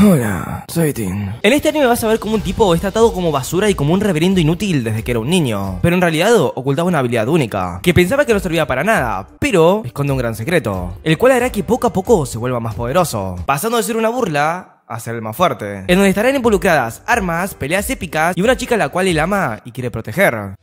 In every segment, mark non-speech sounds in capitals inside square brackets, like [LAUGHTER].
Hola, soy Tim. En este anime vas a ver como un tipo es tratado como basura y como un reverendo inútil desde que era un niño. Pero en realidad ocultaba una habilidad única, que pensaba que no servía para nada, pero esconde un gran secreto, el cual hará que poco a poco se vuelva más poderoso, pasando de ser una burla a ser el más fuerte. En donde estarán involucradas armas, peleas épicas y una chica a la cual él ama y quiere proteger.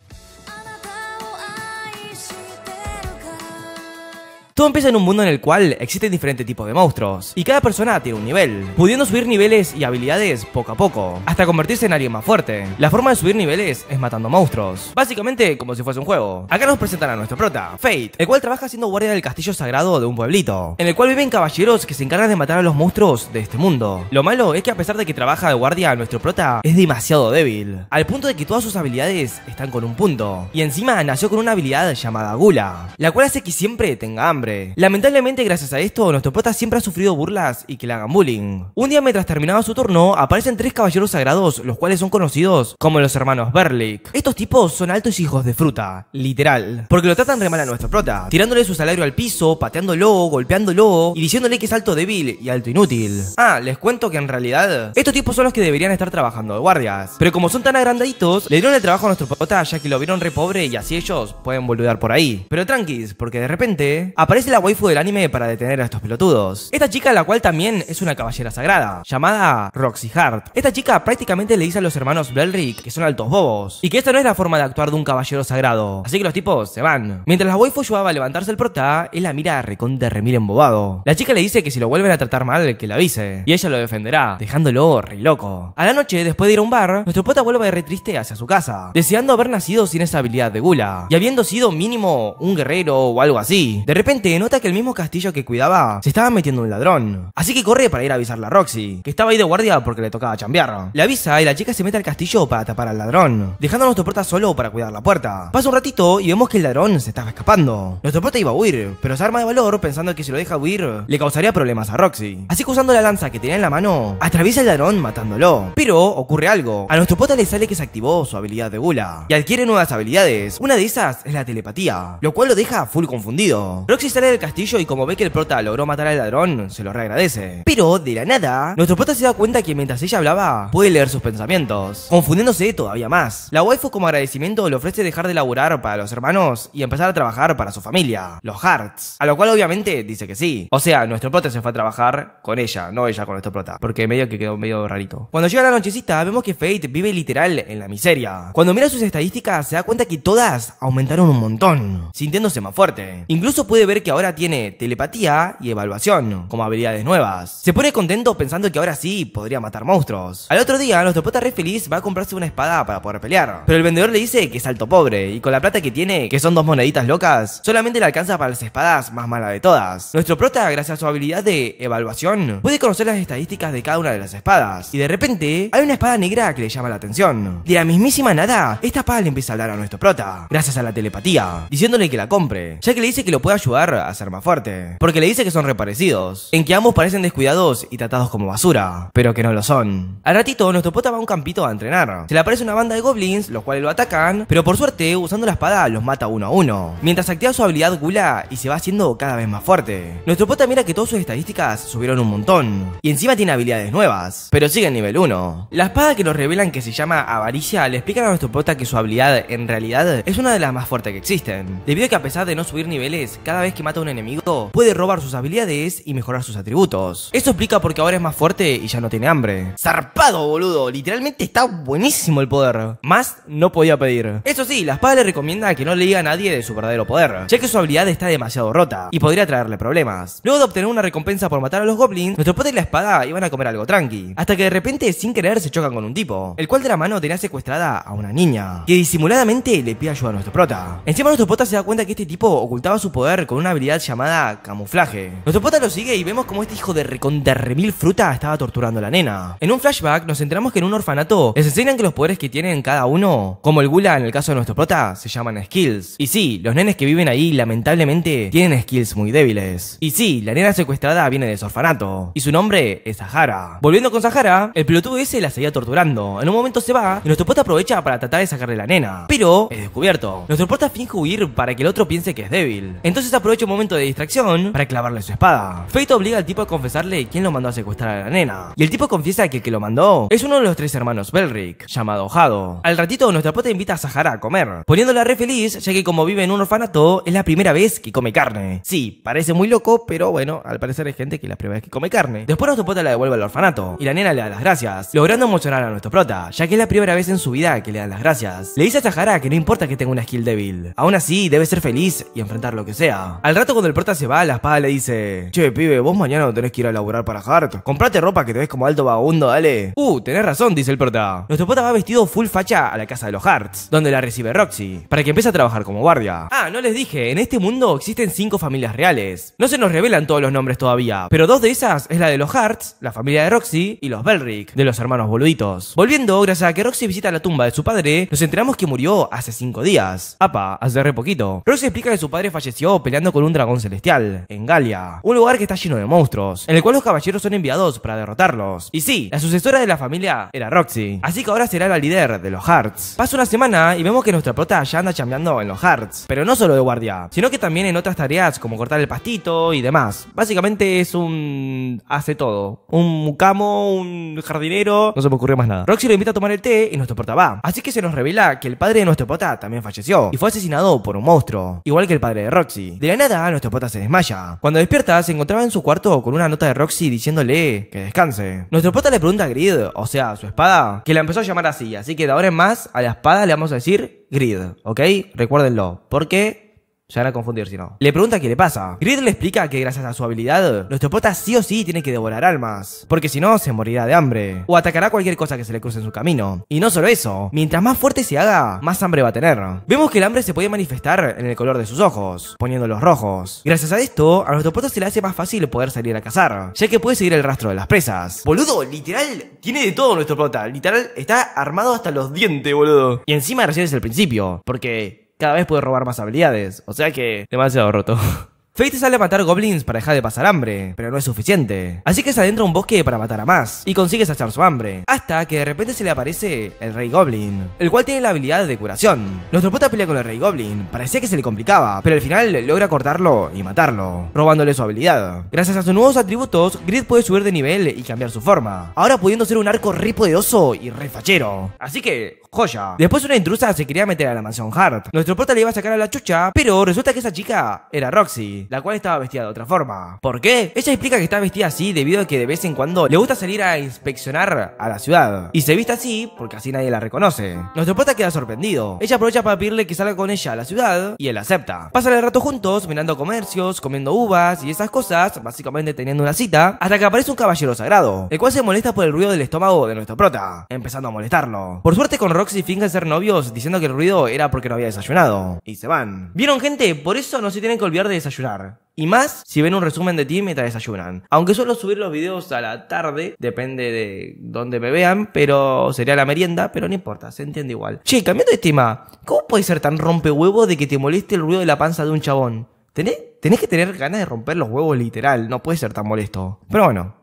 Todo empieza en un mundo en el cual existen diferentes tipos de monstruos, y cada persona tiene un nivel, pudiendo subir niveles y habilidades poco a poco, hasta convertirse en alguien más fuerte. La forma de subir niveles es matando monstruos, básicamente como si fuese un juego. Acá nos presentan a nuestro prota, Fate, el cual trabaja siendo guardia del castillo sagrado de un pueblito, en el cual viven caballeros que se encargan de matar a los monstruos de este mundo. Lo malo es que a pesar de que trabaja de guardia, nuestro prota es demasiado débil, al punto de que todas sus habilidades están con un punto, y encima nació con una habilidad llamada gula, la cual hace que siempre tenga hambre Lamentablemente, gracias a esto, nuestro prota siempre ha sufrido burlas y que le hagan bullying. Un día, mientras terminaba su turno, aparecen tres caballeros sagrados, los cuales son conocidos como los hermanos Berlick. Estos tipos son altos hijos de fruta, literal, porque lo tratan re mal a nuestro prota, tirándole su salario al piso, pateándolo, golpeándolo y diciéndole que es alto débil y alto inútil. Ah, les cuento que en realidad, estos tipos son los que deberían estar trabajando de guardias, pero como son tan agrandaditos, le dieron el trabajo a nuestro prota ya que lo vieron re pobre y así ellos pueden volver por ahí. Pero tranquis, porque de repente aparece Aparece la waifu del anime para detener a estos pelotudos. Esta chica, la cual también es una caballera sagrada, llamada Roxy Hart. Esta chica prácticamente le dice a los hermanos Belric que son altos bobos, y que esta no es la forma de actuar de un caballero sagrado. Así que los tipos se van. Mientras la waifu ayudaba a levantarse el prota, él la mira de remir embobado. La chica le dice que si lo vuelven a tratar mal, que la avise, y ella lo defenderá, dejándolo re loco. A la noche, después de ir a un bar, nuestro prota vuelve re triste hacia su casa, deseando haber nacido sin esa habilidad de gula, y habiendo sido mínimo un guerrero o algo así. De repente, nota nota que el mismo castillo que cuidaba se estaba metiendo un ladrón. Así que corre para ir a avisarle a Roxy, que estaba ahí de guardia porque le tocaba chambear. Le avisa y la chica se mete al castillo para tapar al ladrón, dejando a nuestro prota solo para cuidar la puerta. Pasa un ratito y vemos que el ladrón se estaba escapando. Nuestro prota iba a huir, pero se arma de valor pensando que si lo deja huir, le causaría problemas a Roxy. Así que usando la lanza que tenía en la mano, atraviesa al ladrón matándolo. Pero ocurre algo. A nuestro prota le sale que se activó su habilidad de gula y adquiere nuevas habilidades. Una de esas es la telepatía, lo cual lo deja full confundido. Roxy sale del castillo y como ve que el prota logró matar al ladrón, se lo reagradece. Pero de la nada, nuestro prota se da cuenta que mientras ella hablaba, puede leer sus pensamientos, confundiéndose todavía más. La waifu como agradecimiento le ofrece dejar de laburar para los hermanos y empezar a trabajar para su familia, los Hearts, a lo cual obviamente dice que sí. O sea, nuestro prota se fue a trabajar con ella, no ella con nuestro prota, porque medio que quedó medio rarito. Cuando llega la nochecita, vemos que Fate vive literal en la miseria. Cuando mira sus estadísticas, se da cuenta que todas aumentaron un montón, sintiéndose más fuerte. Incluso puede ver que ahora tiene telepatía y evaluación, como habilidades nuevas. Se pone contento pensando que ahora sí podría matar monstruos. Al otro día, nuestro prota re feliz va a comprarse una espada para poder pelear. Pero el vendedor le dice que es alto pobre y con la plata que tiene, que son dos moneditas locas, solamente le alcanza para las espadas más malas de todas. Nuestro prota, gracias a su habilidad de evaluación, puede conocer las estadísticas de cada una de las espadas. Y de repente, hay una espada negra que le llama la atención. De la mismísima nada, esta espada le empieza a hablar a nuestro prota, gracias a la telepatía, diciéndole que la compre, ya que le dice que lo puede ayudar a ser más fuerte. Porque le dice que son reparecidos, en que ambos parecen descuidados y tratados como basura, pero que no lo son. Al ratito, nuestro pota va a un campito a entrenar. Se le aparece una banda de goblins, los cuales lo atacan, pero por suerte, usando la espada, los mata uno a uno. Mientras activa su habilidad Gula y se va haciendo cada vez más fuerte. Nuestro pota mira que todas sus estadísticas subieron un montón. Y encima tiene habilidades nuevas, pero sigue en nivel 1. La espada que nos revelan que se llama Avaricia le explica a nuestro pota que su habilidad, en realidad, es una de las más fuertes que existen. Debido a que a pesar de no subir niveles, cada vez que mata a un enemigo, puede robar sus habilidades y mejorar sus atributos. Eso explica porque ahora es más fuerte y ya no tiene hambre. Zarpado, boludo. Literalmente está buenísimo el poder. Más no podía pedir. Eso sí, la espada le recomienda que no le diga a nadie de su verdadero poder, ya que su habilidad está demasiado rota y podría traerle problemas. Luego de obtener una recompensa por matar a los goblins, nuestro poder y la espada iban a comer algo tranqui. Hasta que de repente, sin querer, se chocan con un tipo, el cual de la mano tenía secuestrada a una niña, que disimuladamente le pide ayuda a nuestro prota. Encima nuestro prota se da cuenta que este tipo ocultaba su poder con un una habilidad llamada camuflaje. Nuestro pota lo sigue y vemos como este hijo de recontra mil fruta estaba torturando a la nena. En un flashback nos enteramos que en un orfanato les enseñan que los poderes que tienen cada uno, como el gula en el caso de nuestro prota, se llaman skills. Y sí, los nenes que viven ahí lamentablemente tienen skills muy débiles. Y sí, la nena secuestrada viene de su orfanato. Y su nombre es Sahara. Volviendo con Sahara, el pelotudo ese la seguía torturando. En un momento se va y nuestro prota aprovecha para tratar de sacarle la nena. Pero es descubierto. Nuestro prota finge huir para que el otro piense que es débil. Entonces aprovecha un momento de distracción para clavarle su espada. Fate obliga al tipo a confesarle quién lo mandó a secuestrar a la nena. Y el tipo confiesa que el que lo mandó es uno de los tres hermanos Belric, llamado Jado. Al ratito, nuestra pota invita a Sahara a comer, poniéndola re feliz, ya que como vive en un orfanato, es la primera vez que come carne. Sí, parece muy loco, pero bueno, al parecer hay gente que es la primera vez que come carne. Después nuestro pota la devuelve al orfanato, y la nena le da las gracias, logrando emocionar a nuestro prota, ya que es la primera vez en su vida que le dan las gracias. Le dice a Sahara que no importa que tenga una skill débil, aún así debe ser feliz y enfrentar lo que sea. Al rato cuando el prota se va, la espada le dice, che, pibe, vos mañana no tenés que ir a laburar para Hart. Comprate ropa que te ves como alto vagundo, dale. Uh, tenés razón, dice el prota. Nuestro prota va vestido full facha a la casa de los Harts, donde la recibe Roxy, para que empiece a trabajar como guardia. Ah, no les dije, en este mundo existen cinco familias reales. No se nos revelan todos los nombres todavía, pero dos de esas es la de los Harts, la familia de Roxy y los Belric, de los hermanos boluditos. Volviendo, gracias a que Roxy visita la tumba de su padre, nos enteramos que murió hace cinco días. Apa, hace re poquito. Roxy explica que su padre falleció peleando con un dragón celestial, en Galia, un lugar que está lleno de monstruos, en el cual los caballeros son enviados para derrotarlos. Y sí, la sucesora de la familia era Roxy, así que ahora será la líder de los Hearts. Pasa una semana y vemos que nuestra prota ya anda chambeando en los Hearts, pero no solo de guardia, sino que también en otras tareas como cortar el pastito y demás. Básicamente es un... hace todo. Un mucamo, un jardinero, no se me ocurrió más nada. Roxy lo invita a tomar el té y nuestro prota va. Así que se nos revela que el padre de nuestro prota también falleció y fue asesinado por un monstruo, igual que el padre de Roxy. De la nada nuestro pota se desmaya. Cuando despierta, se encontraba en su cuarto con una nota de Roxy diciéndole que descanse. Nuestro pota le pregunta a Grid, o sea, su espada, que la empezó a llamar así, así que de ahora en más a la espada le vamos a decir Grid, ¿ok? Recuérdenlo, porque ya van a confundir si no. Le pregunta qué le pasa. Grid le explica que gracias a su habilidad, nuestro pota sí o sí tiene que devorar almas. Porque si no, se morirá de hambre. O atacará cualquier cosa que se le cruce en su camino. Y no solo eso, mientras más fuerte se haga, más hambre va a tener. Vemos que el hambre se puede manifestar en el color de sus ojos, poniéndolos rojos. Gracias a esto, a nuestro prota se le hace más fácil poder salir a cazar, ya que puede seguir el rastro de las presas. Boludo, literal, tiene de todo nuestro prota. Literal, está armado hasta los dientes, boludo. Y encima recién es el principio, porque cada vez puede robar más habilidades. O sea que, demasiado roto. [LAUGHS] Fate sale a matar goblins para dejar de pasar hambre, pero no es suficiente. Así que se adentra a un bosque para matar a más, y consigue saciar su hambre, hasta que de repente se le aparece el rey goblin, el cual tiene la habilidad de curación. Nuestro prota pelea con el rey goblin, parecía que se le complicaba, pero al final logra cortarlo y matarlo, robándole su habilidad. Gracias a sus nuevos atributos, Grid puede subir de nivel y cambiar su forma, ahora pudiendo ser un arco re poderoso y re fachero. Así que, joya. Después una intrusa se quería meter a la mansión Hart. Nuestro prota le iba a sacar a la chucha, pero resulta que esa chica era Roxy la cual estaba vestida de otra forma. ¿Por qué? Ella explica que está vestida así debido a que de vez en cuando le gusta salir a inspeccionar a la ciudad. Y se viste así porque así nadie la reconoce. Nuestro prota queda sorprendido. Ella aprovecha para pedirle que salga con ella a la ciudad y él acepta. Pasan el rato juntos, mirando comercios, comiendo uvas y esas cosas, básicamente teniendo una cita, hasta que aparece un caballero sagrado, el cual se molesta por el ruido del estómago de nuestro prota, empezando a molestarlo. Por suerte con Roxy fingen ser novios diciendo que el ruido era porque no había desayunado. Y se van. ¿Vieron gente? Por eso no se tienen que olvidar de desayunar. Y más si ven un resumen de ti mientras desayunan. Aunque suelo subir los videos a la tarde, depende de dónde me vean, pero sería la merienda, pero no importa, se entiende igual. Che, cambiando de tema, ¿cómo puede ser tan rompehuevo de que te moleste el ruido de la panza de un chabón? ¿Tenés, tenés que tener ganas de romper los huevos literal, no puede ser tan molesto. Pero bueno,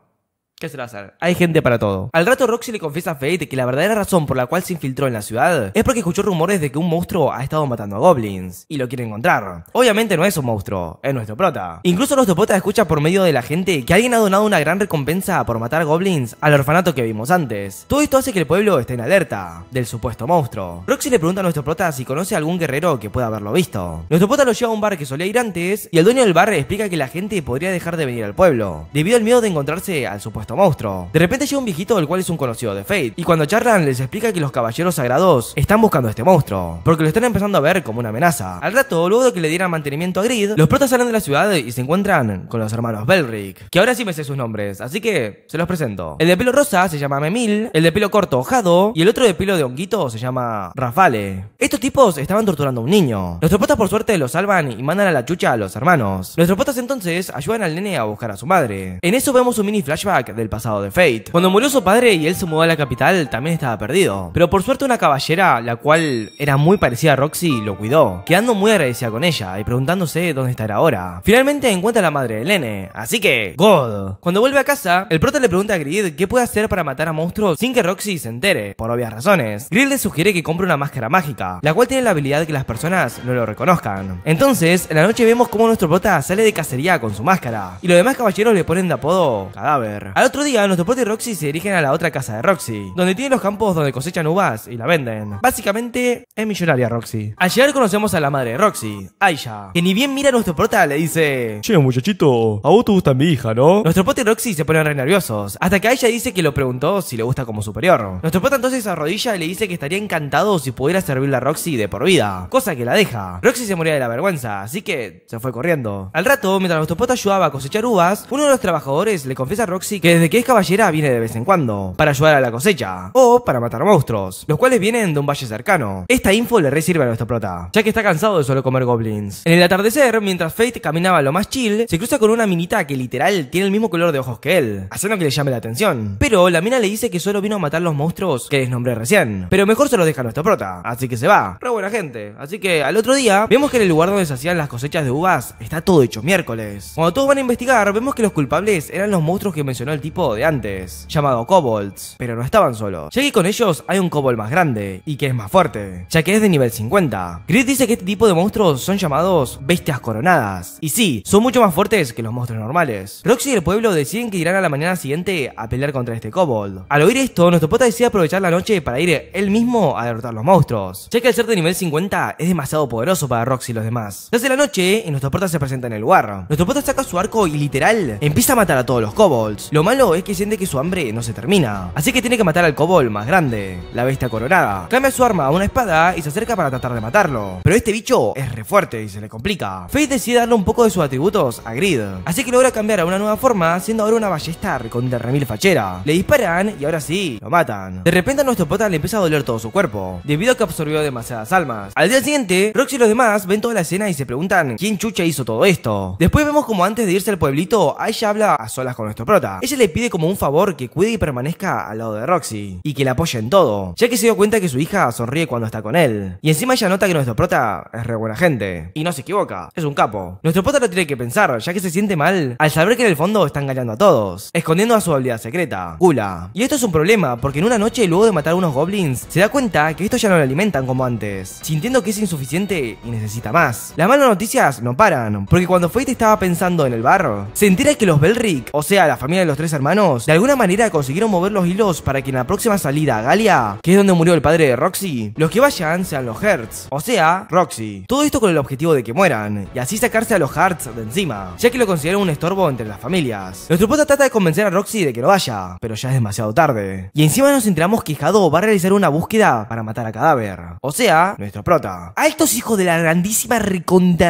¿Qué se va hacer? Hay gente para todo. Al rato Roxy le confiesa a Fate que la verdadera razón por la cual se infiltró en la ciudad es porque escuchó rumores de que un monstruo ha estado matando a goblins y lo quiere encontrar. Obviamente no es un monstruo, es nuestro prota. Incluso nuestro prota escucha por medio de la gente que alguien ha donado una gran recompensa por matar goblins al orfanato que vimos antes. Todo esto hace que el pueblo esté en alerta del supuesto monstruo. Roxy le pregunta a nuestro prota si conoce a algún guerrero que pueda haberlo visto. Nuestro prota lo lleva a un bar que solía ir antes y el dueño del bar explica que la gente podría dejar de venir al pueblo debido al miedo de encontrarse al supuesto monstruo. De repente llega un viejito el cual es un conocido de Fate, y cuando charlan les explica que los caballeros sagrados están buscando a este monstruo, porque lo están empezando a ver como una amenaza. Al rato, luego de que le dieran mantenimiento a Grid, los protas salen de la ciudad y se encuentran con los hermanos Belric, que ahora sí me sé sus nombres, así que se los presento. El de pelo rosa se llama Memil, el de pelo corto Ojado, y el otro de pelo de honguito se llama Rafale. Estos tipos estaban torturando a un niño. Los tropotas por suerte lo salvan y mandan a la chucha a los hermanos. Los tropotas entonces ayudan al nene a buscar a su madre. En eso vemos un mini flashback de el pasado de Fate. Cuando murió su padre y él se mudó a la capital, también estaba perdido. Pero por suerte una caballera, la cual era muy parecida a Roxy, lo cuidó, quedando muy agradecida con ella y preguntándose dónde estará ahora. Finalmente encuentra a la madre de Lene, así que... God. Cuando vuelve a casa, el prota le pregunta a Grid qué puede hacer para matar a monstruos sin que Roxy se entere, por obvias razones. Grid le sugiere que compre una máscara mágica, la cual tiene la habilidad de que las personas no lo reconozcan. Entonces, en la noche vemos cómo nuestro prota sale de cacería con su máscara, y los demás caballeros le ponen de apodo cadáver. Al otro día, nuestro deportes y Roxy se dirigen a la otra casa de Roxy, donde tienen los campos donde cosechan uvas y la venden. Básicamente, es millonaria Roxy. Al llegar conocemos a la madre de Roxy, Aisha, que ni bien mira a nuestro prota le dice... Che, muchachito, a vos te gusta mi hija, ¿no? Nuestro pote y Roxy se ponen re nerviosos, hasta que Aisha dice que lo preguntó si le gusta como superior. Nuestro prota entonces arrodilla y le dice que estaría encantado si pudiera servirle a Roxy de por vida, cosa que la deja. Roxy se moría de la vergüenza, así que se fue corriendo. Al rato, mientras nuestro prota ayudaba a cosechar uvas, uno de los trabajadores le confiesa a Roxy que desde que es caballera viene de vez en cuando, para ayudar a la cosecha, o para matar monstruos, los cuales vienen de un valle cercano. Esta info le resirve a nuestro prota, ya que está cansado de solo comer goblins. En el atardecer, mientras Fate caminaba lo más chill, se cruza con una minita que literal tiene el mismo color de ojos que él, haciendo que le llame la atención. Pero la mina le dice que solo vino a matar los monstruos que les nombré recién, pero mejor se lo deja a nuestro prota, así que se va. Pero buena gente, así que al otro día, vemos que en el lugar donde se hacían las cosechas de uvas, está todo hecho miércoles. Cuando todos van a investigar, vemos que los culpables eran los monstruos que mencionó el tipo de antes, llamado Kobolds, pero no estaban solos, ya que con ellos hay un Kobold más grande y que es más fuerte, ya que es de nivel 50. Grit dice que este tipo de monstruos son llamados bestias coronadas, y sí, son mucho más fuertes que los monstruos normales. Roxy y el pueblo deciden que irán a la mañana siguiente a pelear contra este Kobold. Al oír esto, nuestro pota decide aprovechar la noche para ir él mismo a derrotar los monstruos, ya que al ser de nivel 50 es demasiado poderoso para Roxy y los demás. Desde la noche, y nuestro pota se presenta en el lugar. Nuestro pota saca su arco y literal empieza a matar a todos los kobolds. Lo más malo es que siente que su hambre no se termina, así que tiene que matar al cobol más grande, la bestia coronada. Cambia su arma a una espada y se acerca para tratar de matarlo, pero este bicho es re fuerte y se le complica. Faith decide darle un poco de sus atributos a Grid, así que logra cambiar a una nueva forma, siendo ahora una ballesta con remil fachera. Le disparan y ahora sí, lo matan. De repente a nuestro prota le empieza a doler todo su cuerpo, debido a que absorbió demasiadas almas. Al día siguiente, Roxy y los demás ven toda la escena y se preguntan quién chucha hizo todo esto. Después vemos como antes de irse al pueblito, ella habla a solas con nuestro prota. Ella le le pide como un favor que cuide y permanezca al lado de Roxy, y que la apoye en todo, ya que se dio cuenta que su hija sonríe cuando está con él. Y encima ella nota que nuestro prota es re buena gente, y no se equivoca, es un capo. Nuestro prota lo tiene que pensar, ya que se siente mal al saber que en el fondo está engañando a todos, escondiendo a su habilidad secreta, Gula. Y esto es un problema, porque en una noche luego de matar a unos goblins, se da cuenta que estos ya no lo alimentan como antes, sintiendo que es insuficiente y necesita más. Las malas noticias no paran, porque cuando Fate estaba pensando en el bar, se que los Belric, o sea la familia de los tres hermanos, de alguna manera consiguieron mover los hilos para que en la próxima salida a Galia, que es donde murió el padre de Roxy, los que vayan sean los Hertz, o sea, Roxy. Todo esto con el objetivo de que mueran, y así sacarse a los Hertz de encima, ya que lo consideran un estorbo entre las familias. Nuestro prota trata de convencer a Roxy de que lo vaya, pero ya es demasiado tarde. Y encima nos enteramos que Jado va a realizar una búsqueda para matar a Cadáver, o sea, nuestro prota. A estos hijos de la grandísima recontra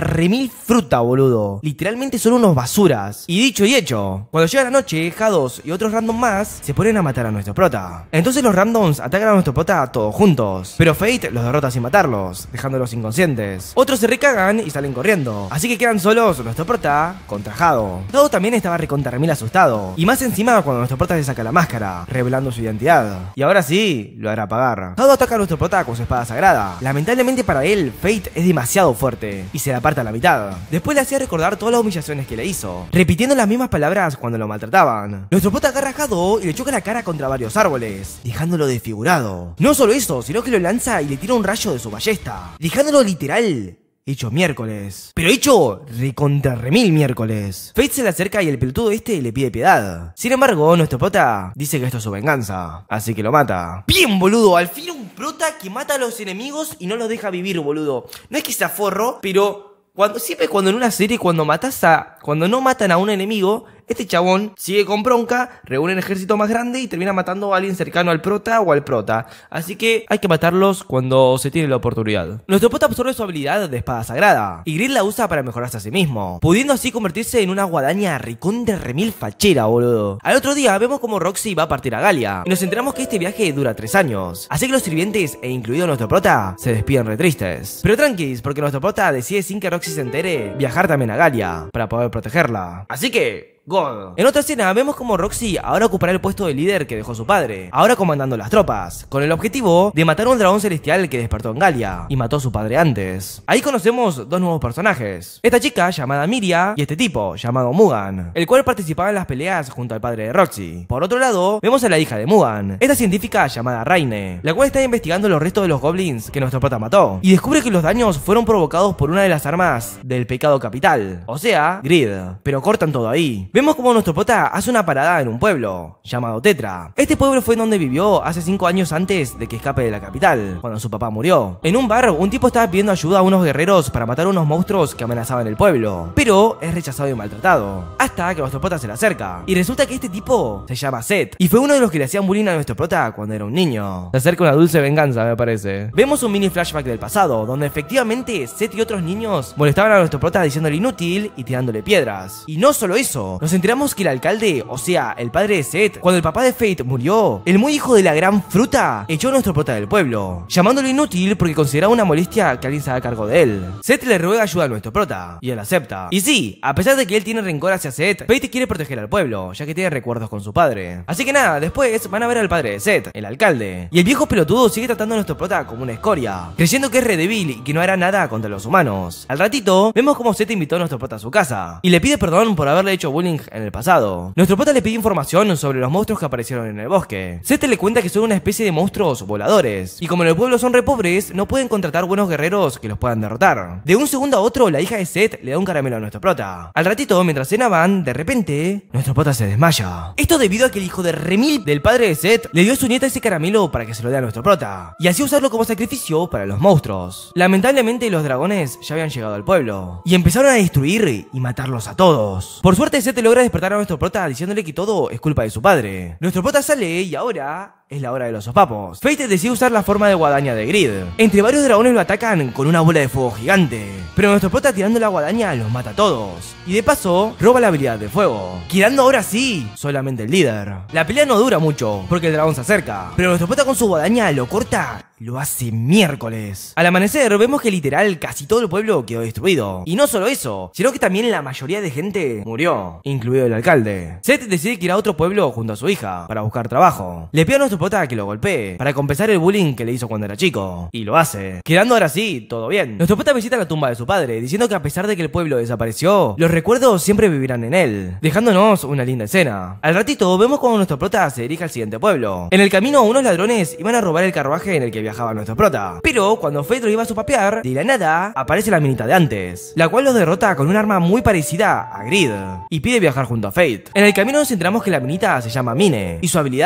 fruta, boludo. Literalmente son unos basuras. Y dicho y hecho, cuando llega la noche, Jado y otros random más se ponen a matar a nuestro prota. Entonces los randoms atacan a nuestro prota todos juntos, pero Fate los derrota sin matarlos, dejándolos inconscientes. Otros se recagan y salen corriendo, así que quedan solos nuestro prota contrajado. todo también estaba recontra mil asustado, y más encima cuando nuestro prota le saca la máscara, revelando su identidad. Y ahora sí, lo hará pagar. todo ataca a nuestro prota con su espada sagrada. Lamentablemente para él, Fate es demasiado fuerte, y se le aparta a la mitad. Después le hacía recordar todas las humillaciones que le hizo, repitiendo las mismas palabras cuando lo maltrataban. Nuestro prota agarra a y le choca la cara contra varios árboles, dejándolo desfigurado. No solo eso, sino que lo lanza y le tira un rayo de su ballesta, dejándolo literal hecho miércoles. Pero hecho recontra remil miércoles. Fate se le acerca y el pelotudo este le pide piedad. Sin embargo, nuestro prota dice que esto es su venganza, así que lo mata. Bien, boludo, al fin un prota que mata a los enemigos y no los deja vivir, boludo. No es que sea forro, pero cuando, siempre cuando en una serie, cuando matas a, cuando no matan a un enemigo, este chabón sigue con bronca, reúne un ejército más grande y termina matando a alguien cercano al prota o al prota. Así que hay que matarlos cuando se tiene la oportunidad. Nuestro prota absorbe su habilidad de espada sagrada y Grid la usa para mejorarse a sí mismo, pudiendo así convertirse en una guadaña ricón de remil fachera, boludo. Al otro día vemos como Roxy va a partir a Galia y nos enteramos que este viaje dura tres años. Así que los sirvientes, e incluido nuestro prota, se despiden retristes. tristes. Pero tranquis, porque nuestro prota decide sin que Roxy se entere viajar también a Galia para poder protegerla. Así que God. En otra escena vemos como Roxy ahora ocupará el puesto de líder que dejó su padre, ahora comandando las tropas, con el objetivo de matar un dragón celestial que despertó en Galia y mató a su padre antes. Ahí conocemos dos nuevos personajes, esta chica llamada Miria y este tipo llamado Mugan, el cual participaba en las peleas junto al padre de Roxy. Por otro lado, vemos a la hija de Mugan, esta científica llamada Raine, la cual está investigando los restos de los goblins que nuestro pata mató y descubre que los daños fueron provocados por una de las armas del pecado capital, o sea, Grid, pero cortan todo ahí. Vemos como nuestro prota hace una parada en un pueblo, llamado Tetra. Este pueblo fue donde vivió hace 5 años antes de que escape de la capital, cuando su papá murió. En un bar, un tipo estaba pidiendo ayuda a unos guerreros para matar unos monstruos que amenazaban el pueblo, pero es rechazado y maltratado, hasta que nuestro prota se le acerca. Y resulta que este tipo se llama Seth, y fue uno de los que le hacían bullying a nuestro prota cuando era un niño. Se acerca una dulce venganza, me parece. Vemos un mini flashback del pasado, donde efectivamente Seth y otros niños molestaban a nuestro prota diciéndole inútil y tirándole piedras. Y no solo eso, nos enteramos que el alcalde, o sea, el padre de Seth, cuando el papá de Fate murió, el muy hijo de la gran fruta echó a nuestro prota del pueblo, llamándolo inútil porque consideraba una molestia que alguien se haga cargo de él. Seth le ruega ayuda a nuestro prota, y él acepta. Y sí, a pesar de que él tiene rencor hacia Seth, Fate quiere proteger al pueblo, ya que tiene recuerdos con su padre. Así que nada, después van a ver al padre de Seth, el alcalde. Y el viejo pelotudo sigue tratando a nuestro prota como una escoria, creyendo que es re y que no hará nada contra los humanos. Al ratito, vemos como Seth invitó a nuestro prota a su casa, y le pide perdón por haberle hecho bullying en el pasado. Nuestro prota le pide información sobre los monstruos que aparecieron en el bosque. Sete le cuenta que son una especie de monstruos voladores, y como en el pueblo son repobres no pueden contratar buenos guerreros que los puedan derrotar. De un segundo a otro, la hija de Seth le da un caramelo a nuestro prota. Al ratito, mientras cenaban, de repente, nuestro prota se desmaya. Esto debido a que el hijo de Remil del padre de Seth le dio a su nieta ese caramelo para que se lo dé a nuestro prota, y así usarlo como sacrificio para los monstruos. Lamentablemente, los dragones ya habían llegado al pueblo, y empezaron a destruir y matarlos a todos. Por suerte, Seth logra despertar a nuestro prota diciéndole que todo es culpa de su padre. Nuestro prota sale y ahora es la hora de los sopapos. Fate decide usar la forma de guadaña de Grid. Entre varios dragones lo atacan con una bola de fuego gigante. Pero nuestro prota tirando la guadaña los mata a todos. Y de paso, roba la habilidad de fuego. Quedando ahora sí, solamente el líder. La pelea no dura mucho, porque el dragón se acerca. Pero nuestro prota con su guadaña lo corta lo hace miércoles. Al amanecer vemos que literal casi todo el pueblo quedó destruido. Y no solo eso, sino que también la mayoría de gente murió, incluido el alcalde. Seth decide que a otro pueblo junto a su hija para buscar trabajo. Le pide a nuestro que lo golpee, para compensar el bullying que le hizo cuando era chico. Y lo hace. Quedando ahora sí, todo bien. Nuestro prota visita la tumba de su padre, diciendo que a pesar de que el pueblo desapareció, los recuerdos siempre vivirán en él, dejándonos una linda escena. Al ratito vemos cuando nuestro prota se dirige al siguiente pueblo. En el camino unos ladrones iban a robar el carruaje en el que viajaba nuestro prota. Pero cuando lo iba a su papear, de la nada aparece la minita de antes, la cual los derrota con un arma muy parecida a Grid y pide viajar junto a Fate. En el camino nos enteramos que la minita se llama Mine y su habilidad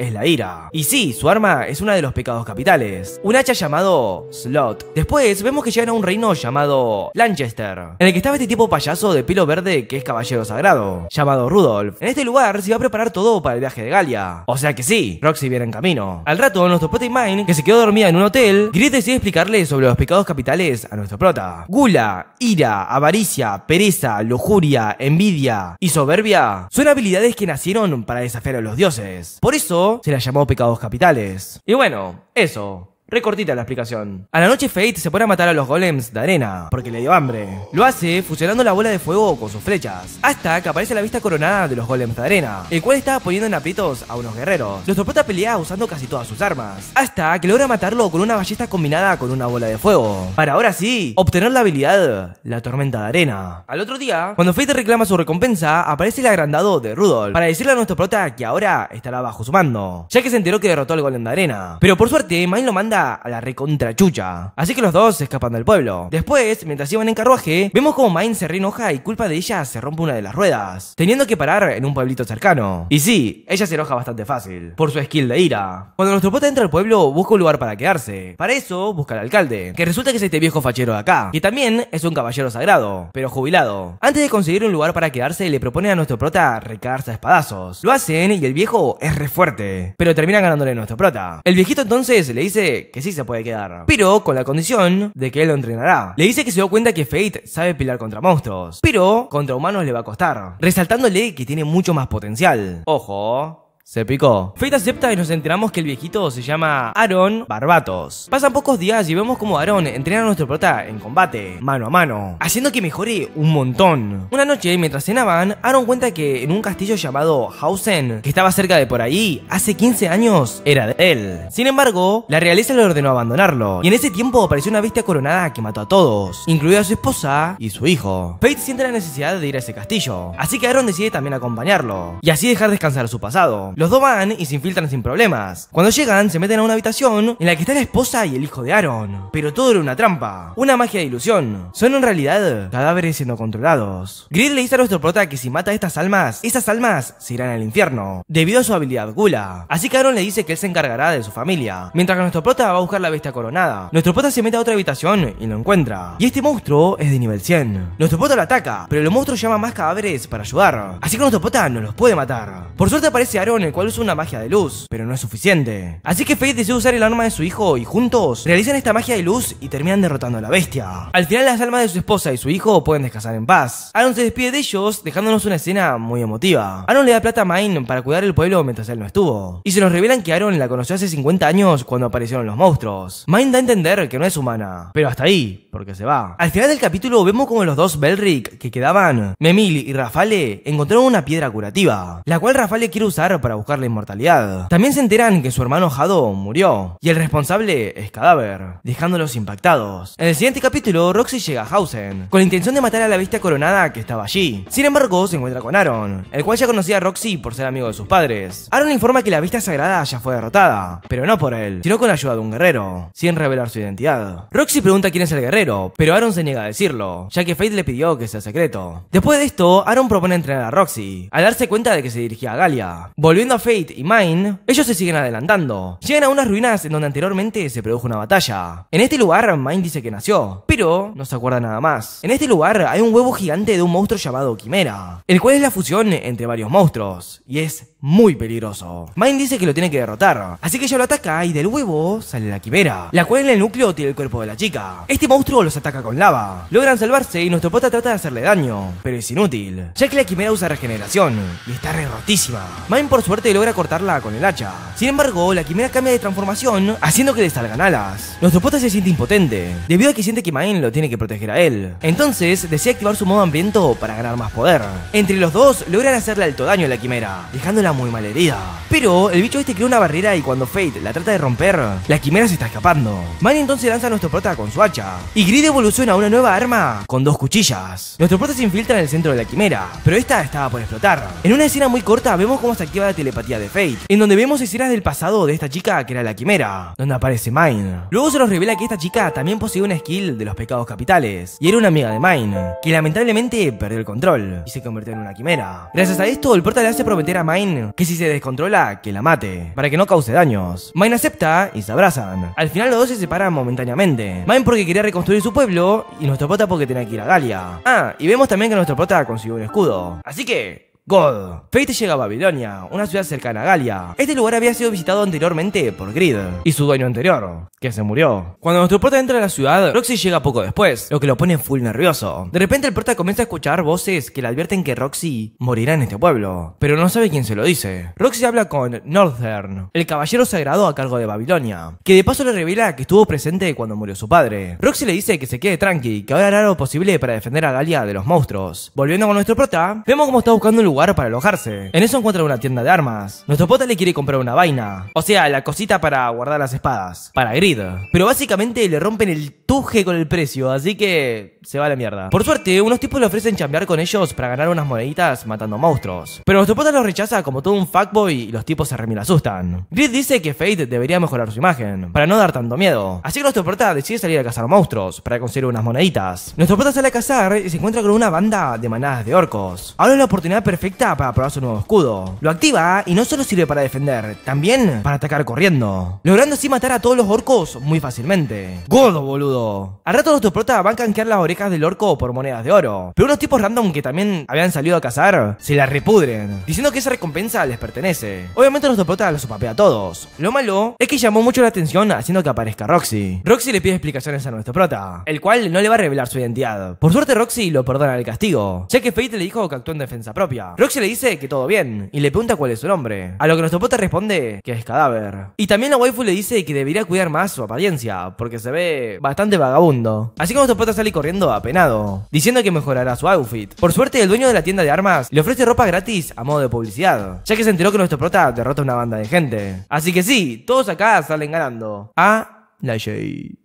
es la ira. Y sí, su arma es una de los pecados capitales, un hacha llamado Slot. Después vemos que llegan a un reino llamado Lanchester, en el que estaba este tipo payaso de pelo verde que es caballero sagrado, llamado Rudolf. En este lugar se iba a preparar todo para el viaje de Galia. O sea que sí, Roxy viene en camino. Al rato, nuestro prota y Mine, que se quedó dormida en un hotel, Gris decide explicarle sobre los pecados capitales a nuestro prota. Gula, ira, avaricia, pereza, lujuria, envidia y soberbia son habilidades que nacieron para desafiar a los dioses. Por eso, se la llamó Pecados Capitales. Y bueno, eso. Recortita la explicación. A la noche Fate se pone a matar a los golems de arena, porque le dio hambre. Lo hace fusionando la bola de fuego con sus flechas, hasta que aparece la vista coronada de los golems de arena, el cual está poniendo en aprietos a unos guerreros. Nuestro prota pelea usando casi todas sus armas, hasta que logra matarlo con una ballesta combinada con una bola de fuego, para ahora sí, obtener la habilidad, la tormenta de arena. Al otro día, cuando Fate reclama su recompensa, aparece el agrandado de Rudolph. para decirle a nuestro prota que ahora estará bajo su mando, ya que se enteró que derrotó al golem de arena. Pero por suerte, Mine lo manda a la recontrachucha Así que los dos escapan del pueblo. Después, mientras iban en carruaje, vemos como Main se enoja y culpa de ella se rompe una de las ruedas, teniendo que parar en un pueblito cercano. Y sí, ella se enoja bastante fácil, por su skill de ira. Cuando nuestro prota entra al pueblo, busca un lugar para quedarse. Para eso, busca al alcalde, que resulta que es este viejo fachero de acá, y también es un caballero sagrado, pero jubilado. Antes de conseguir un lugar para quedarse, le propone a nuestro prota recarse a espadazos. Lo hacen y el viejo es re fuerte, pero termina ganándole a nuestro prota. El viejito entonces le dice que sí se puede quedar, pero con la condición de que él lo entrenará. Le dice que se dio cuenta que Fate sabe pilar contra monstruos, pero contra humanos le va a costar, resaltándole que tiene mucho más potencial. Ojo, se picó. Fate acepta y nos enteramos que el viejito se llama Aaron Barbatos. Pasan pocos días y vemos como Aaron entrena a nuestro prota en combate, mano a mano, haciendo que mejore un montón. Una noche, mientras cenaban, Aaron cuenta que en un castillo llamado Hausen, que estaba cerca de por ahí, hace 15 años, era de él. Sin embargo, la realeza le ordenó abandonarlo, y en ese tiempo apareció una bestia coronada que mató a todos, incluida su esposa y su hijo. Fate siente la necesidad de ir a ese castillo, así que Aaron decide también acompañarlo, y así dejar descansar su pasado. Los dos van y se infiltran sin problemas. Cuando llegan, se meten a una habitación en la que está la esposa y el hijo de Aaron. Pero todo era una trampa, una magia de ilusión. Son en realidad cadáveres siendo controlados. Grid le dice a nuestro prota que si mata a estas almas, esas almas se irán al infierno, debido a su habilidad gula. Así que Aaron le dice que él se encargará de su familia, mientras que nuestro prota va a buscar la bestia coronada. Nuestro prota se mete a otra habitación y lo encuentra. Y este monstruo es de nivel 100. Nuestro prota lo ataca, pero el monstruo llama más cadáveres para ayudar. Así que nuestro prota no los puede matar. Por suerte aparece Aaron el cual usa una magia de luz, pero no es suficiente. Así que Faith decide usar el arma de su hijo y juntos realizan esta magia de luz y terminan derrotando a la bestia. Al final las almas de su esposa y su hijo pueden descansar en paz. Aaron se despide de ellos dejándonos una escena muy emotiva. Aaron le da plata a Mine para cuidar el pueblo mientras él no estuvo. Y se nos revelan que Aaron la conoció hace 50 años cuando aparecieron los monstruos. Mine da a entender que no es humana, pero hasta ahí, porque se va. Al final del capítulo vemos como los dos Belric que quedaban, Memil y Rafale, encontraron una piedra curativa, la cual Rafale quiere usar para buscar la inmortalidad. También se enteran que su hermano Jado murió y el responsable es cadáver, dejándolos impactados. En el siguiente capítulo, Roxy llega a Hausen con la intención de matar a la vista coronada que estaba allí. Sin embargo, se encuentra con Aaron, el cual ya conocía a Roxy por ser amigo de sus padres. Aaron informa que la vista sagrada ya fue derrotada, pero no por él, sino con la ayuda de un guerrero, sin revelar su identidad. Roxy pregunta quién es el guerrero, pero Aaron se niega a decirlo, ya que Fate le pidió que sea secreto. Después de esto, Aaron propone entrenar a Roxy, al darse cuenta de que se dirigía a Galia. Volvió Volviendo a Fate y Mine, ellos se siguen adelantando. Llegan a unas ruinas en donde anteriormente se produjo una batalla. En este lugar, Mine dice que nació, pero no se acuerda nada más. En este lugar hay un huevo gigante de un monstruo llamado Quimera, el cual es la fusión entre varios monstruos, y es muy peligroso. Main dice que lo tiene que derrotar, así que ella lo ataca y del huevo sale la quimera, la cual en el núcleo tiene el cuerpo de la chica. Este monstruo los ataca con lava, logran salvarse y nuestro pota trata de hacerle daño, pero es inútil, ya que la quimera usa regeneración y está re rotísima. por suerte logra cortarla con el hacha, sin embargo la quimera cambia de transformación haciendo que le salgan alas. Nuestro pota se siente impotente, debido a que siente que Mind lo tiene que proteger a él. Entonces decide activar su modo ambiente para ganar más poder. Entre los dos logran hacerle alto daño a la quimera, dejándola muy mal herida. Pero el bicho este crea una barrera y cuando Fate la trata de romper, la quimera se está escapando. Mine entonces lanza a nuestro prota con su hacha. Y Grid evoluciona a una nueva arma con dos cuchillas. Nuestro prota se infiltra en el centro de la quimera, pero esta estaba por explotar. En una escena muy corta vemos cómo se activa la telepatía de Fate, en donde vemos escenas del pasado de esta chica que era la quimera, donde aparece Mine. Luego se nos revela que esta chica también posee una skill de los pecados capitales, y era una amiga de Mine, que lamentablemente perdió el control y se convirtió en una quimera. Gracias a esto, el prota le hace prometer a Mine que si se descontrola, que la mate, para que no cause daños. Mine acepta y se abrazan. Al final los dos se separan momentáneamente. Mine porque quería reconstruir su pueblo y nuestro prota porque tenía que ir a Galia. Ah, y vemos también que nuestro prota consiguió un escudo. Así que, God. Fate llega a Babilonia, una ciudad cercana a Galia. Este lugar había sido visitado anteriormente por Grid y su dueño anterior, que se murió. Cuando nuestro prota entra a la ciudad, Roxy llega poco después, lo que lo pone full nervioso. De repente el prota comienza a escuchar voces que le advierten que Roxy morirá en este pueblo, pero no sabe quién se lo dice. Roxy habla con Northern, el caballero sagrado a cargo de Babilonia, que de paso le revela que estuvo presente cuando murió su padre. Roxy le dice que se quede tranqui, que ahora hará lo posible para defender a Galia de los monstruos. Volviendo con nuestro prota, vemos cómo está buscando un lugar para alojarse. En eso encuentra una tienda de armas. Nuestro pota le quiere comprar una vaina. O sea, la cosita para guardar las espadas. Para Grid. Pero básicamente le rompen el tuje con el precio, así que se va a la mierda. Por suerte, unos tipos le ofrecen chambear con ellos para ganar unas moneditas matando monstruos. Pero nuestro pota los rechaza como todo un fuckboy y los tipos se remil asustan. Grid dice que Fate debería mejorar su imagen, para no dar tanto miedo. Así que nuestro pota decide salir a cazar monstruos, para conseguir unas moneditas. Nuestro pota sale a cazar y se encuentra con una banda de manadas de orcos. Ahora la oportunidad perfecta para probar su nuevo escudo. Lo activa y no solo sirve para defender, también para atacar corriendo, logrando así matar a todos los orcos muy fácilmente. Godo boludo. Al rato los dos prota van a canquear las orejas del orco por monedas de oro, pero unos tipos random que también habían salido a cazar se las repudren, diciendo que esa recompensa les pertenece. Obviamente los prota los supapea a todos. Lo malo es que llamó mucho la atención haciendo que aparezca Roxy. Roxy le pide explicaciones a nuestro prota, el cual no le va a revelar su identidad. Por suerte Roxy lo perdona el castigo, ya que Fate le dijo que actuó en defensa propia. Roxy le dice que todo bien y le pregunta cuál es su nombre. A lo que nuestro Prota responde que es cadáver. Y también la waifu le dice que debería cuidar más su apariencia porque se ve bastante vagabundo. Así que nuestro Prota sale corriendo apenado, diciendo que mejorará su outfit. Por suerte, el dueño de la tienda de armas le ofrece ropa gratis a modo de publicidad, ya que se enteró que nuestro prota derrota una banda de gente. Así que sí, todos acá salen ganando. A la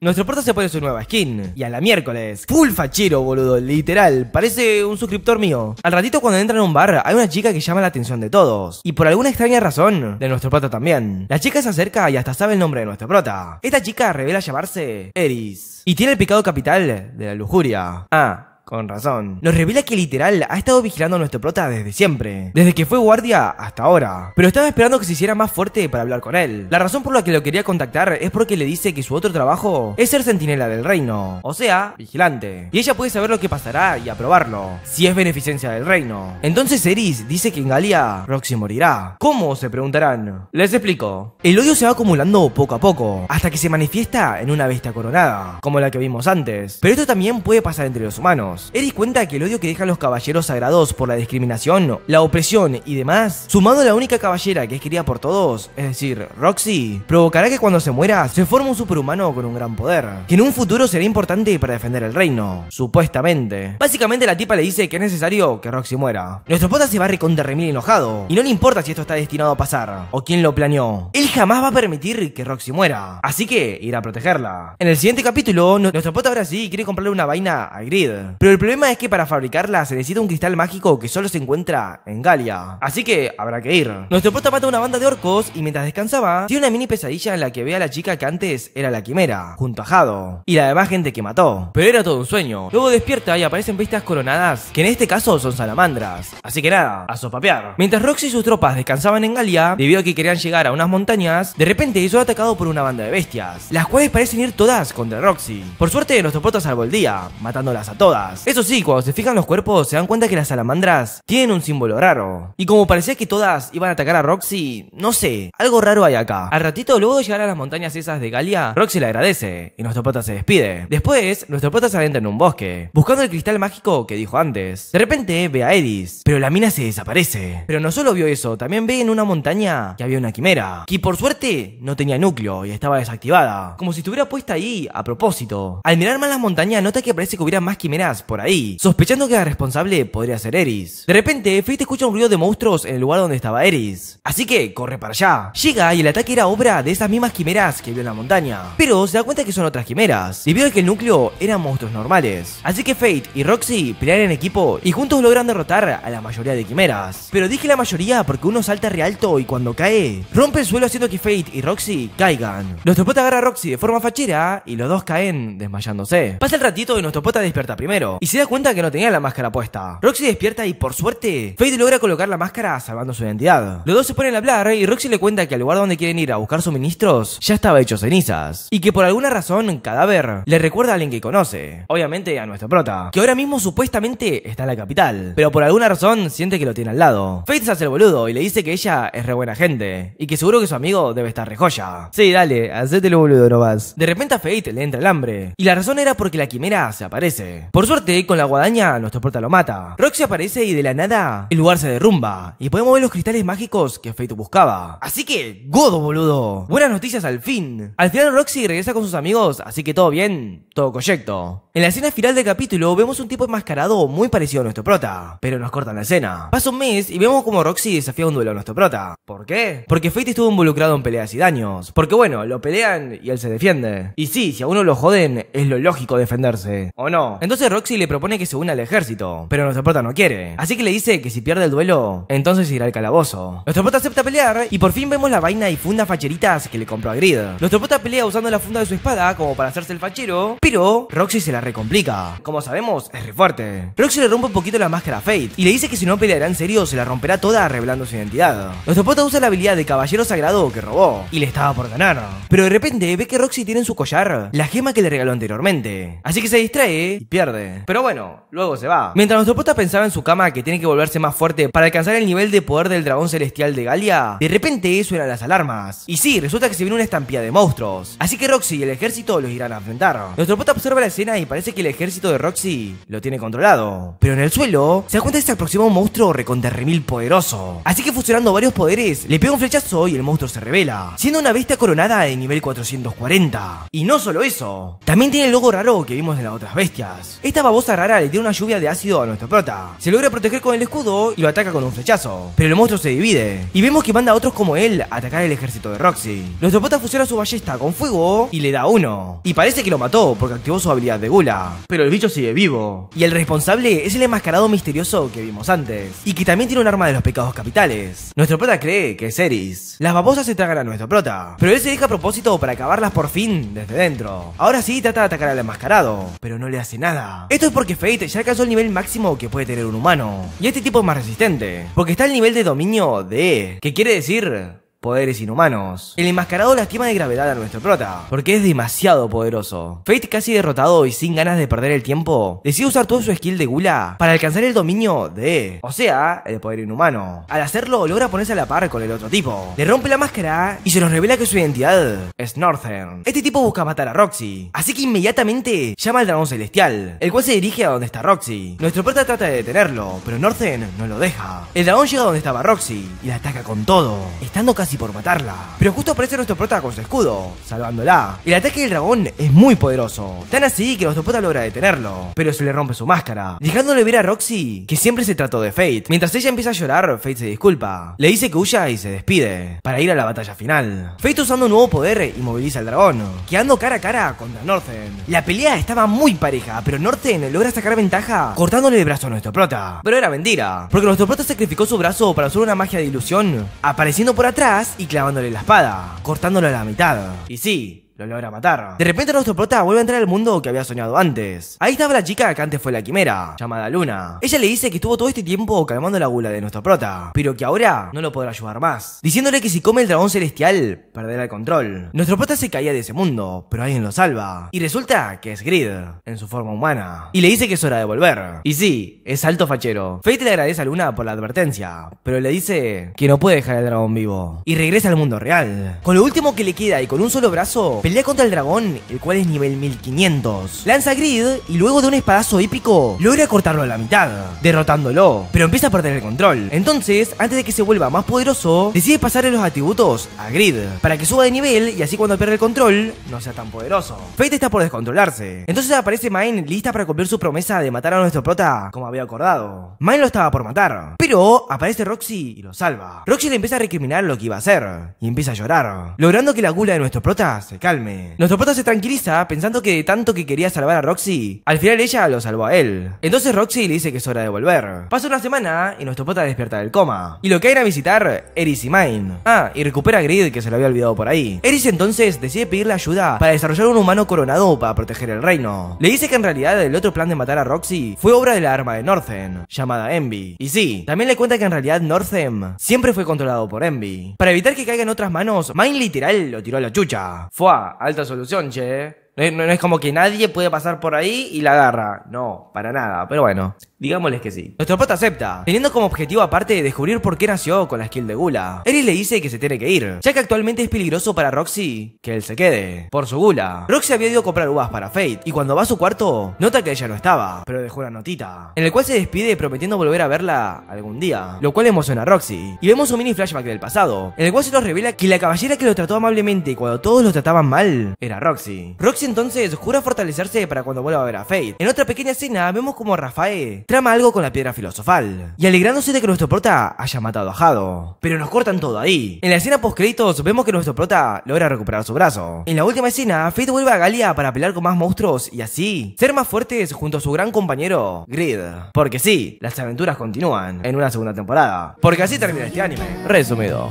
Nuestro prota se pone su nueva skin. Y a la miércoles. Full fachero, boludo. Literal. Parece un suscriptor mío. Al ratito cuando entran en un bar, hay una chica que llama la atención de todos. Y por alguna extraña razón, de nuestro prota también. La chica se acerca y hasta sabe el nombre de nuestro prota. Esta chica revela llamarse Eris. Y tiene el picado capital de la lujuria. Ah, con razón. Nos revela que literal ha estado vigilando a nuestro prota desde siempre. Desde que fue guardia hasta ahora. Pero estaba esperando que se hiciera más fuerte para hablar con él. La razón por la que lo quería contactar es porque le dice que su otro trabajo es ser centinela del reino. O sea, vigilante. Y ella puede saber lo que pasará y aprobarlo. Si es beneficencia del reino. Entonces Eris dice que en Galia Roxy morirá. ¿Cómo? Se preguntarán. Les explico. El odio se va acumulando poco a poco. Hasta que se manifiesta en una bestia coronada. Como la que vimos antes. Pero esto también puede pasar entre los humanos. Eris cuenta que el odio que dejan los caballeros sagrados por la discriminación, la opresión y demás, sumado a la única caballera que es querida por todos, es decir, Roxy, provocará que cuando se muera se forme un superhumano con un gran poder, que en un futuro será importante para defender el reino, supuestamente. Básicamente la tipa le dice que es necesario que Roxy muera. Nuestro pota se va a recontra remil enojado, y no le importa si esto está destinado a pasar, o quién lo planeó. Él jamás va a permitir que Roxy muera, así que irá a protegerla. En el siguiente capítulo, nuestro pota ahora sí quiere comprarle una vaina a Grid, pero el problema es que para fabricarla se necesita un cristal mágico que solo se encuentra en Galia. Así que habrá que ir. Nuestro prota mata a una banda de orcos y mientras descansaba, tiene una mini pesadilla en la que ve a la chica que antes era la quimera, junto a Jado, y la demás gente que mató. Pero era todo un sueño. Luego despierta y aparecen bestias coronadas, que en este caso son salamandras. Así que nada, a sopapear. Mientras Roxy y sus tropas descansaban en Galia, debido a que querían llegar a unas montañas, de repente hizo atacado por una banda de bestias, las cuales parecen ir todas contra Roxy. Por suerte, nuestro prota salvó el día, matándolas a todas. Eso sí, cuando se fijan los cuerpos se dan cuenta que las salamandras tienen un símbolo raro. Y como parecía que todas iban a atacar a Roxy, no sé, algo raro hay acá. Al ratito luego de llegar a las montañas esas de Galia, Roxy le agradece y nuestro pata se despide. Después, nuestro pata se adentra en un bosque, buscando el cristal mágico que dijo antes. De repente ve a Edis, pero la mina se desaparece. Pero no solo vio eso, también ve en una montaña que había una quimera, que por suerte no tenía núcleo y estaba desactivada, como si estuviera puesta ahí a propósito. Al mirar más las montañas nota que parece que hubiera más quimeras por ahí. Sospechando que la responsable podría ser Eris. De repente, Fate escucha un ruido de monstruos en el lugar donde estaba Eris. Así que corre para allá. Llega y el ataque era obra de esas mismas quimeras que vio en la montaña. Pero se da cuenta que son otras quimeras. y vio que el núcleo eran monstruos normales. Así que Fate y Roxy pelean en equipo y juntos logran derrotar a la mayoría de quimeras. Pero dije la mayoría porque uno salta re alto y cuando cae, rompe el suelo haciendo que Fate y Roxy caigan. pota agarra a Roxy de forma fachera y los dos caen desmayándose. Pasa el ratito y nuestro pota despierta primero y se da cuenta que no tenía la máscara puesta. Roxy despierta y por suerte, Fate logra colocar la máscara salvando su identidad. Los dos se ponen a hablar y Roxy le cuenta que al lugar donde quieren ir a buscar suministros ya estaba hecho cenizas y que por alguna razón cadáver le recuerda a alguien que conoce, obviamente a nuestro prota, que ahora mismo supuestamente está en la capital, pero por alguna razón siente que lo tiene al lado. Fate se hace el boludo y le dice que ella es re buena gente y que seguro que su amigo debe estar re joya. Sí, dale, hacete el boludo nomás. De repente a Fate le entra el hambre y la razón era porque la quimera se aparece. Por suerte con la guadaña, nuestro prota lo mata. Roxy aparece y de la nada, el lugar se derrumba. Y podemos ver los cristales mágicos que Fate buscaba. Así que, godo, boludo. Buenas noticias al fin. Al final Roxy regresa con sus amigos, así que todo bien, todo coyecto. En la escena final del capítulo vemos un tipo enmascarado muy parecido a nuestro prota. Pero nos cortan la escena. Pasa un mes y vemos como Roxy desafía un duelo a nuestro prota. ¿Por qué? Porque Fate estuvo involucrado en peleas y daños. Porque bueno, lo pelean y él se defiende. Y sí, si a uno lo joden, es lo lógico defenderse. ¿O no? Entonces Roxy Roxy le propone que se una al ejército, pero nuestro prota no quiere. Así que le dice que si pierde el duelo, entonces irá al calabozo. Nuestro prota acepta pelear y por fin vemos la vaina y funda facheritas que le compró a Grid. Nuestro pelea usando la funda de su espada como para hacerse el fachero, pero Roxy se la recomplica. Como sabemos, es re fuerte. Roxy le rompe un poquito la máscara a Fate y le dice que si no peleará en serio, se la romperá toda revelando su identidad. Nuestro prota usa la habilidad de caballero sagrado que robó y le estaba por ganar. Pero de repente ve que Roxy tiene en su collar la gema que le regaló anteriormente. Así que se distrae y pierde. Pero bueno, luego se va. Mientras nuestro pota pensaba en su cama que tiene que volverse más fuerte para alcanzar el nivel de poder del dragón celestial de Galia, de repente suenan las alarmas. Y sí, resulta que se viene una estampida de monstruos. Así que Roxy y el ejército los irán a enfrentar. Nuestro pota observa la escena y parece que el ejército de Roxy lo tiene controlado. Pero en el suelo, se da cuenta que se aproxima un monstruo reconterremil poderoso. Así que fusionando varios poderes, le pega un flechazo y el monstruo se revela, siendo una bestia coronada de nivel 440. Y no solo eso, también tiene el logo raro que vimos en las otras bestias. Esta babosa rara le tira una lluvia de ácido a nuestro prota. Se logra proteger con el escudo y lo ataca con un flechazo. Pero el monstruo se divide. Y vemos que manda a otros como él a atacar el ejército de Roxy. Nuestro prota fusiona su ballesta con fuego y le da uno. Y parece que lo mató porque activó su habilidad de gula. Pero el bicho sigue vivo. Y el responsable es el enmascarado misterioso que vimos antes. Y que también tiene un arma de los pecados capitales. Nuestro prota cree que es Eris. Las babosas se tragan a nuestro prota. Pero él se deja a propósito para acabarlas por fin desde dentro. Ahora sí trata de atacar al enmascarado. Pero no le hace nada. Esto es porque Fate ya alcanzó el nivel máximo que puede tener un humano. Y este tipo es más resistente, porque está al nivel de dominio de... ¿Qué quiere decir poderes inhumanos. El enmascarado lastima de gravedad a nuestro prota, porque es demasiado poderoso. Fate casi derrotado y sin ganas de perder el tiempo, decide usar todo su skill de gula para alcanzar el dominio de, o sea, el poder inhumano. Al hacerlo, logra ponerse a la par con el otro tipo. Le rompe la máscara y se nos revela que su identidad es Northern. Este tipo busca matar a Roxy, así que inmediatamente llama al dragón celestial, el cual se dirige a donde está Roxy. Nuestro prota trata de detenerlo, pero Northern no lo deja. El dragón llega a donde estaba Roxy y la ataca con todo, estando casi por matarla. Pero justo aparece nuestro prota con su escudo, salvándola. El ataque del dragón es muy poderoso, tan así que nuestro prota logra detenerlo, pero se le rompe su máscara, dejándole ver a Roxy que siempre se trató de Fate. Mientras ella empieza a llorar, Fate se disculpa, le dice que huya y se despide, para ir a la batalla final. Fate usando un nuevo poder inmoviliza al dragón, quedando cara a cara contra Northen. La pelea estaba muy pareja, pero Northen logra sacar ventaja cortándole el brazo a nuestro prota. Pero era mentira, porque nuestro prota sacrificó su brazo para usar una magia de ilusión, apareciendo por atrás y clavándole la espada, cortándolo a la mitad. Y sí, lo logra matar. De repente nuestro prota vuelve a entrar al mundo que había soñado antes. Ahí estaba la chica que antes fue la quimera, llamada Luna. Ella le dice que estuvo todo este tiempo calmando la gula de nuestro prota, pero que ahora no lo podrá ayudar más. Diciéndole que si come el dragón celestial, perderá el control. Nuestro prota se caía de ese mundo, pero alguien lo salva. Y resulta que es Grid, en su forma humana. Y le dice que es hora de volver. Y sí, es alto fachero. Fate le agradece a Luna por la advertencia, pero le dice que no puede dejar al dragón vivo. Y regresa al mundo real. Con lo último que le queda y con un solo brazo, pelea contra el dragón, el cual es nivel 1500. Lanza a Grid y luego de un espadazo épico logra cortarlo a la mitad, derrotándolo, pero empieza a perder el control. Entonces, antes de que se vuelva más poderoso, decide pasarle los atributos a Grid para que suba de nivel y así cuando pierde el control no sea tan poderoso. Fate está por descontrolarse. Entonces aparece Mine lista para cumplir su promesa de matar a nuestro prota, como había acordado. Mine lo estaba por matar, pero aparece Roxy y lo salva. Roxy le empieza a recriminar lo que iba a hacer y empieza a llorar, logrando que la gula de nuestro prota se calme. Nuestro pota se tranquiliza pensando que de tanto que quería salvar a Roxy, al final ella lo salvó a él. Entonces Roxy le dice que es hora de volver. Pasa una semana y nuestro pota despierta del coma. Y lo que a visitar Eris y Mine. Ah, y recupera a Grid que se lo había olvidado por ahí. Eris entonces decide pedirle ayuda para desarrollar un humano coronado para proteger el reino. Le dice que en realidad el otro plan de matar a Roxy fue obra de la arma de Northen, llamada Envy. Y sí, también le cuenta que en realidad Northen siempre fue controlado por Envy. Para evitar que caiga en otras manos, Mine literal lo tiró a la chucha. Fue alta solución, che. No es, como que nadie puede pasar por ahí y la agarra. No, para nada. Pero bueno, digámosles que sí. Nuestro prota acepta, teniendo como objetivo aparte de descubrir por qué nació con la skill de Gula. Eris le dice que se tiene que ir, ya que actualmente es peligroso para Roxy que él se quede, por su Gula. Roxy había ido a comprar uvas para Fate, y cuando va a su cuarto, nota que ella no estaba, pero dejó una notita, en el cual se despide prometiendo volver a verla algún día, lo cual emociona a Roxy. Y vemos un mini flashback del pasado, en el cual se nos revela que la caballera que lo trató amablemente cuando todos lo trataban mal, era Roxy. Roxy entonces jura fortalecerse para cuando vuelva a ver a Fate. En otra pequeña escena vemos como Rafael trama algo con la piedra filosofal y alegrándose de que nuestro prota haya matado a Jado. Pero nos cortan todo ahí. En la escena post créditos vemos que nuestro prota logra recuperar su brazo. En la última escena, Fate vuelve a Galia para pelear con más monstruos y así ser más fuertes junto a su gran compañero Grid. Porque sí, las aventuras continúan en una segunda temporada. Porque así termina este anime. Resumido.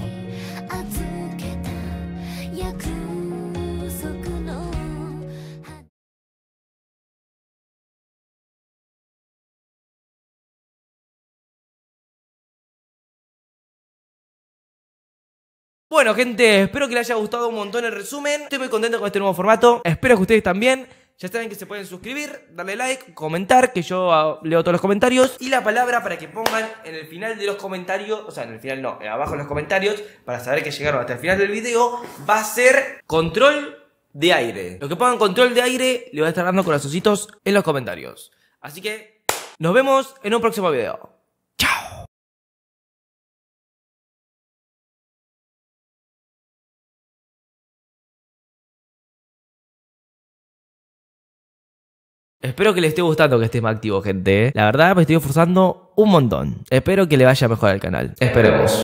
Bueno, gente, espero que les haya gustado un montón el resumen. Estoy muy contento con este nuevo formato. Espero que ustedes también. Ya saben que se pueden suscribir, darle like, comentar, que yo ah, leo todos los comentarios. Y la palabra para que pongan en el final de los comentarios, o sea, en el final no, eh, abajo en los comentarios, para saber que llegaron hasta el final del video, va a ser control de aire. Los que pongan control de aire, le voy a estar dando corazoncitos en los comentarios. Así que, nos vemos en un próximo video. Espero que les esté gustando que esté más activo, gente. ¿eh? La verdad me estoy esforzando un montón. Espero que le vaya mejor al canal. Esperemos.